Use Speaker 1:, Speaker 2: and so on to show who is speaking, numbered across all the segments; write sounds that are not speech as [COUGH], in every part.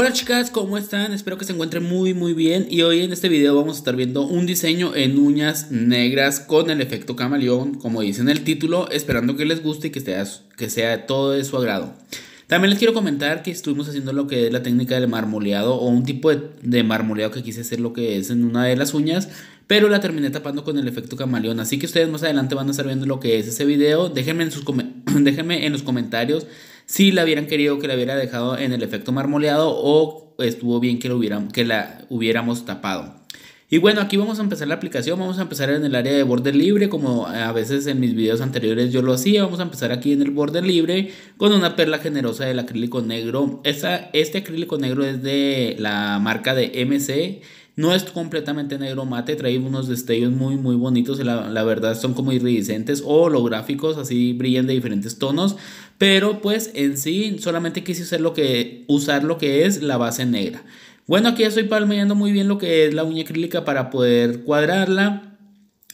Speaker 1: Hola chicas, ¿cómo están? Espero que se encuentren muy muy bien y hoy en este video vamos a estar viendo un diseño en uñas negras con el efecto camaleón, como dice en el título, esperando que les guste y que sea, que todo de su agrado. También les quiero comentar que estuvimos haciendo lo que es la técnica del marmoleado o un tipo de, de, marmoleado que quise hacer lo que es en una de las uñas, pero la terminé tapando con el efecto camaleón. Así que ustedes más adelante van a estar viendo lo que es ese video. Déjenme en, sus, [CLEARS THROAT] déjenme en los comentarios si la hubieran querido que la hubiera dejado en el efecto marmoleado o estuvo bien que, la hubiéramos tapado. Y bueno, aquí vamos a empezar la aplicación, vamos a empezar en el área de borde libre, como a veces en mis videos anteriores yo lo hacía, vamos a empezar aquí en el borde libre con una perla generosa del acrílico negro. este acrílico negro es de la marca de MC no es completamente negro mate, trae unos destellos muy muy bonitos la, verdad son como iridiscentes o holográficos, así brillan de diferentes tonos, pero pues en sí solamente quise usar lo que, usar lo que es la base negra. Bueno, aquí estoy palmeando muy bien lo que es la uña acrílica para poder cuadrarla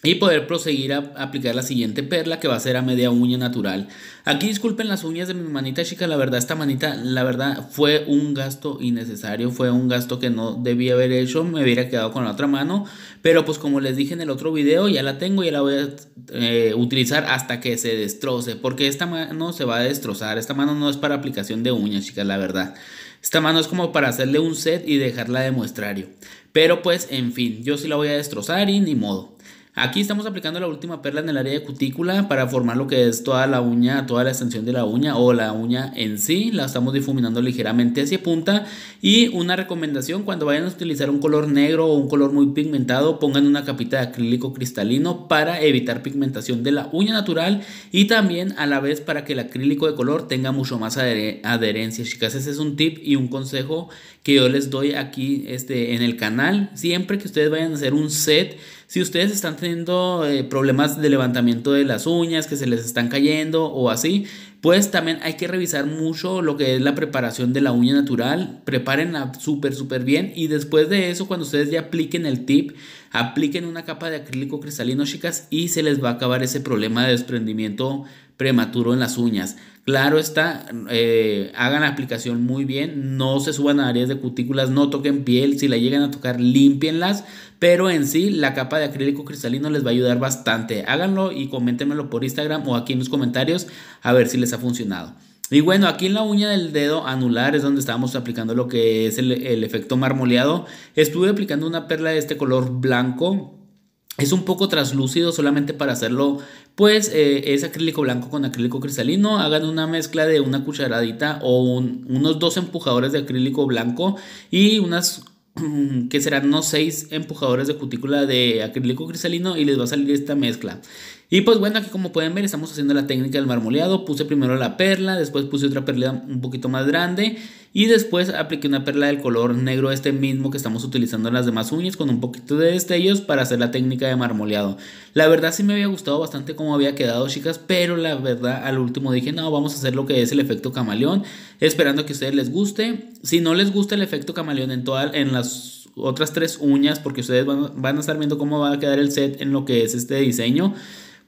Speaker 1: y poder proseguir a aplicar la siguiente perla que va a ser a media uña natural. Aquí disculpen las uñas de mi manita chica, la verdad esta manita, la verdad fue un gasto innecesario, fue un gasto que no debía haber hecho, me hubiera quedado con la otra mano, pero pues como les dije en el otro video, ya la tengo, y la voy a eh, utilizar hasta que se destroce, porque esta mano se va a destrozar, esta mano no es para aplicación de uñas chicas, la verdad. Esta mano es como para hacerle un set y dejarla de muestrario. Pero pues, en fin, yo sí la voy a destrozar y ni modo. Aquí estamos aplicando la última perla en el área de cutícula para formar lo que es toda la uña, toda la extensión de la uña o la uña en sí. La estamos difuminando ligeramente hacia punta. Y una recomendación, cuando vayan a utilizar un color negro o un color muy pigmentado, pongan una capita de acrílico cristalino para evitar pigmentación de la uña natural y también a la vez para que el acrílico de color tenga mucho más adherencia. Chicas, ese es un tip y un consejo que yo les doy aquí este, en el canal. Siempre que ustedes vayan a hacer un set si ustedes están teniendo eh, problemas de levantamiento de las uñas, que se les están cayendo o así, pues también hay que revisar mucho lo que es la preparación de la uña natural. preparenla súper, súper bien. Y después de eso, cuando ustedes ya apliquen el tip, apliquen una capa de acrílico cristalino, chicas, y se les va a acabar ese problema de desprendimiento prematuro en las uñas. Claro está, eh, hagan la aplicación muy bien, no se suban a áreas de cutículas, no toquen piel, si la llegan a tocar, limpienlas pero en sí la capa de acrílico cristalino les va a ayudar bastante. Háganlo y coméntenmelo por Instagram o aquí en los comentarios a ver si les ha funcionado. Y bueno, aquí en la uña del dedo anular es donde estábamos aplicando lo que es el, el efecto marmoleado. Estuve aplicando una perla de este color blanco es un poco translúcido solamente para hacerlo, pues eh, es acrílico blanco con acrílico cristalino. Hagan una mezcla de una cucharadita o unos dos empujadores de acrílico blanco y unas [CLEARS THROAT] que serán unos seis empujadores de cutícula de acrílico cristalino y les va a salir esta mezcla. Y pues bueno, aquí como pueden ver estamos haciendo la técnica del marmoleado. Puse primero la perla, después puse otra perla un poquito más grande y después apliqué una perla del color negro este mismo que estamos utilizando en las demás uñas con un poquito de destellos para hacer la técnica de marmoleado. La verdad sí me había gustado bastante cómo había quedado chicas, pero la verdad al último dije no, vamos a hacer lo que es el efecto camaleón, esperando que a ustedes les guste. Si no les gusta el efecto camaleón en, todas en las otras tres uñas porque ustedes van, van, a estar viendo cómo va a quedar el set en lo que es este diseño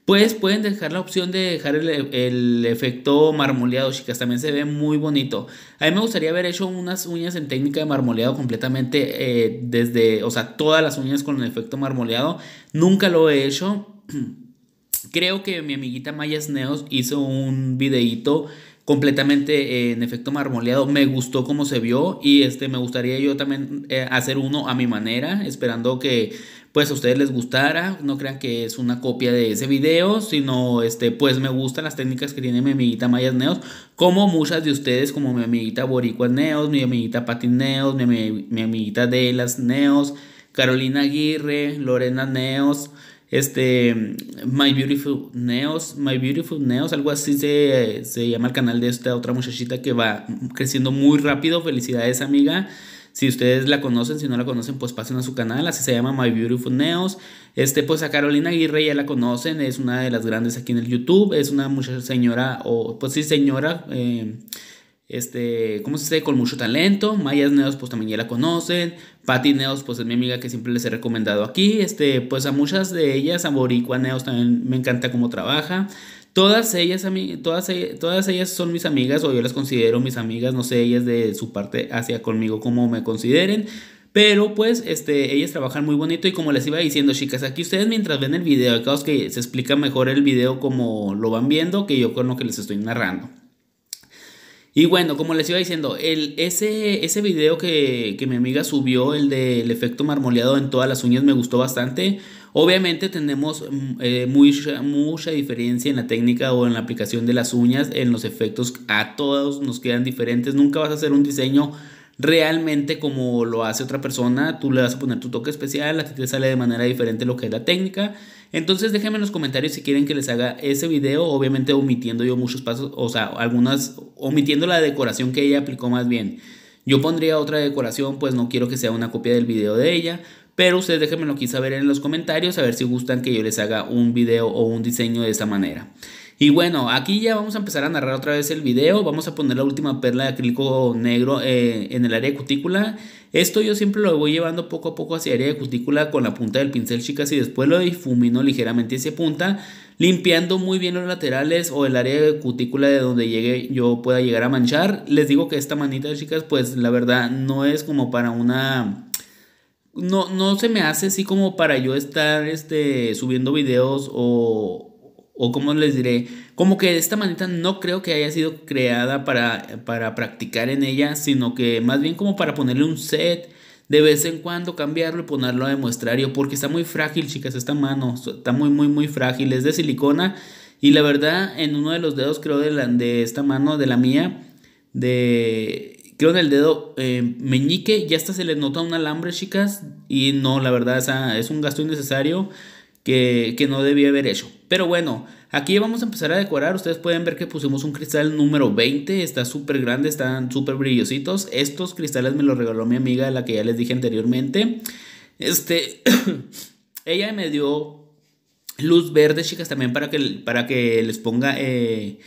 Speaker 1: pues pueden dejar la opción de dejar el, efecto marmoleado, chicas. También se ve muy bonito. A mí me gustaría haber hecho unas uñas en técnica de marmoleado completamente eh, desde, o sea, todas las uñas con el efecto marmoleado. Nunca lo he hecho. [CLEARS THROAT] Creo que mi amiguita Mayas Neos hizo un videíto completamente eh, en efecto marmoleado. Me gustó cómo se vio y este, me gustaría yo también eh, hacer uno a mi manera, esperando que pues a ustedes les gustara. No crean que es una copia de ese video, sino este, pues me gustan las técnicas que tiene mi amiguita Mayas Neos, como muchas de ustedes, como mi amiguita Boricua Neos, mi amiguita Pati Neos, mi, amiguita Delas Neos, Carolina Aguirre, Lorena Neos este My Beautiful Neos, My Beautiful Neos, algo así se, se, llama el canal de esta otra muchachita que va creciendo muy rápido. Felicidades, amiga. Si ustedes la conocen, si no la conocen, pues pasen a su canal, así se llama My Beautiful neos Este, pues a Carolina Aguirre ya la conocen, es una de las grandes aquí en el YouTube, es una mucha señora, o pues sí, señora. Eh, este, ¿cómo se dice? Con mucho talento. Mayas Neos, pues también ya la conocen. Patty Neos, pues es mi amiga que siempre les he recomendado aquí. Este, pues a muchas de ellas, a Boricua Neos también me encanta cómo trabaja. Todas ellas, eh, todas ellas son mis amigas o yo las considero mis amigas, no sé, ellas de su parte hacia conmigo como me consideren. Pero pues este, ellas trabajan muy bonito y como les iba diciendo chicas, aquí ustedes mientras ven el video, acá que se explica mejor el video como lo van viendo que yo con lo que les estoy narrando. Y bueno, como les iba diciendo, el, ese, ese video que, mi amiga subió, el del efecto marmoleado en todas las uñas, me gustó bastante. Obviamente tenemos mm, eh, mucha, mucha diferencia en la técnica o en la aplicación de las uñas, en los efectos, a todos nos quedan diferentes, nunca vas a hacer un diseño realmente como lo hace otra persona, tú le vas a poner tu toque especial, a ti te sale de manera diferente lo que es la técnica. Entonces déjenme en los comentarios si quieren que les haga ese video, obviamente omitiendo yo muchos pasos, o sea, algunas, omitiendo la decoración que ella aplicó más bien. Yo pondría otra decoración, pues no quiero que sea una copia del video de ella, pero ustedes déjenmelo aquí saber en los comentarios, a ver si gustan que yo les haga un video o un diseño de esa manera. Y bueno, aquí ya vamos a empezar a narrar otra vez el video. Vamos a poner la última perla de acrílico negro eh, en el área de cutícula. Esto yo siempre lo voy llevando poco a poco hacia el área de cutícula con la punta del pincel, chicas, y después lo difumino ligeramente hacia punta, limpiando muy bien los laterales o el área de cutícula de donde llegue yo pueda llegar a manchar. Les digo que esta manita, chicas, pues la verdad no es como para una no, no se me hace así como para yo estar este, subiendo videos o, o como les diré, como que esta manita no creo que haya sido creada para, para practicar en ella, sino que más bien como para ponerle un set de vez en cuando cambiarlo y ponerlo a demostrario porque está muy frágil, chicas, esta mano está muy, muy, muy frágil, es de silicona y la verdad en uno de los dedos creo de, la, de esta mano, de la mía, de Creo en el dedo eh, meñique, ya hasta se le nota un alambre, chicas. Y no, la verdad, es un gasto innecesario que, no debía haber hecho. Pero bueno, aquí vamos a empezar a decorar. Ustedes pueden ver que pusimos un cristal número 20. Está súper grande, están súper brillositos. Estos cristales me los regaló mi amiga, la que ya les dije anteriormente. Este, [COUGHS] ella me dio luz verde, chicas, también para que, para que les ponga... Eh,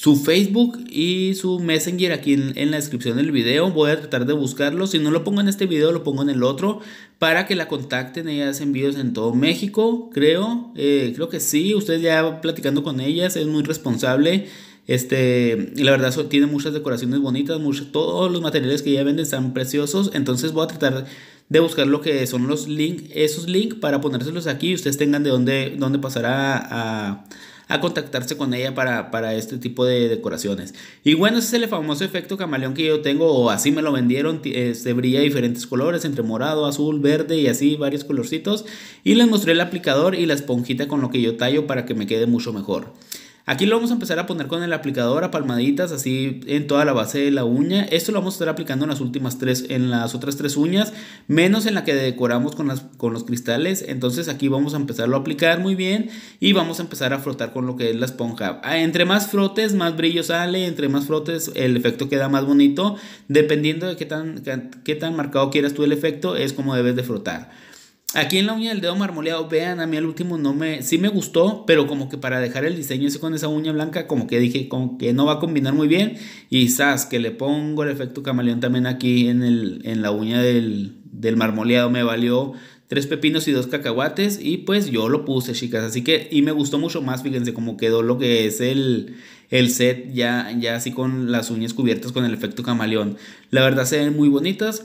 Speaker 1: su Facebook y su Messenger aquí en, la descripción del video. Voy a tratar de buscarlo. Si no lo pongo en este video, lo pongo en el otro para que la contacten. Ella hace videos en todo México, creo. Eh, creo que sí. Ustedes ya platicando con ellas, es muy responsable. Este, la verdad, tiene muchas decoraciones bonitas, todos los materiales que ella vende están preciosos. Entonces voy a tratar de buscar lo que son los links, esos links para ponérselos aquí y ustedes tengan de dónde, dónde pasar a a contactarse con ella para, este tipo de decoraciones. Y bueno, ese es el famoso efecto camaleón que yo tengo, o así me lo vendieron, Se este, brilla diferentes colores, entre morado, azul, verde y así varios colorcitos. Y les mostré el aplicador y la esponjita con lo que yo tallo para que me quede mucho mejor. Aquí lo vamos a empezar a poner con el aplicador a palmaditas, así en toda la base de la uña. Esto lo vamos a estar aplicando en las últimas tres, en las otras tres uñas, menos en la que decoramos con, las, con los cristales. Entonces aquí vamos a empezarlo a aplicar muy bien y vamos a empezar a frotar con lo que es la esponja. Ah, entre más frotes, más brillo sale, entre más frotes, el efecto queda más bonito. Dependiendo de qué tan, qué tan marcado quieras tú el efecto, es como debes de frotar. Aquí en la uña del dedo marmoleado, vean, a mí el último no me, sí me gustó, pero como que para dejar el diseño ese con esa uña blanca, como que dije, como que no va a combinar muy bien. Y sas, que le pongo el efecto camaleón también aquí en, el, en la uña del, marmoleado, me valió tres pepinos y dos cacahuates y pues yo lo puse, chicas. Así que, y me gustó mucho más, fíjense cómo quedó lo que es el, set ya, ya así con las uñas cubiertas con el efecto camaleón. La verdad se ven muy bonitas.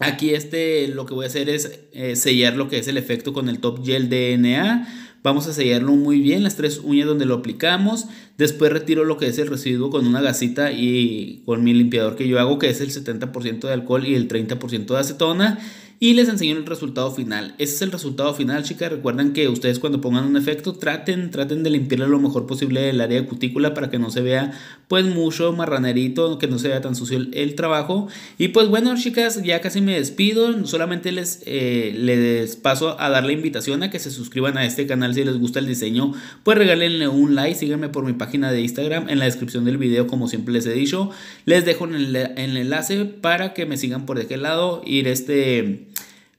Speaker 1: Aquí este, lo que voy a hacer es eh, sellar lo que es el efecto con el top gel DNA. Vamos a sellarlo muy bien, las tres uñas donde lo aplicamos. Después retiro lo que es el residuo con una gasita y con mi limpiador que yo hago, que es el 70% de alcohol y el 30% de acetona y les enseño el resultado final. Ese es el resultado final, chicas. Recuerden que ustedes cuando pongan un efecto traten, traten de limpiarle lo mejor posible el área de cutícula para que no se vea pues mucho marranerito, que no se vea tan sucio el, trabajo. Y pues bueno, chicas, ya casi me despido. Solamente eh, les, paso a dar la invitación a que se suscriban a este canal si les gusta el diseño. Pues regálenle un like, síganme por mi página de Instagram en la descripción del video como siempre les he dicho. Les dejo en el, enlace para que me sigan por de lado ir este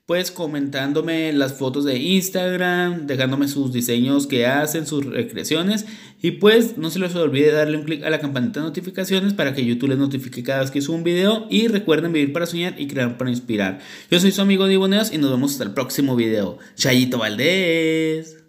Speaker 1: pues comentándome las fotos de Instagram, dejándome sus diseños que hacen, sus recreaciones y pues no se les olvide darle un clic a la campanita de notificaciones para que YouTube les notifique cada vez que subo un video y recuerden vivir para soñar y crear para inspirar. Yo soy su amigo Diboneos y nos vemos hasta el próximo video. Chayito Valdés.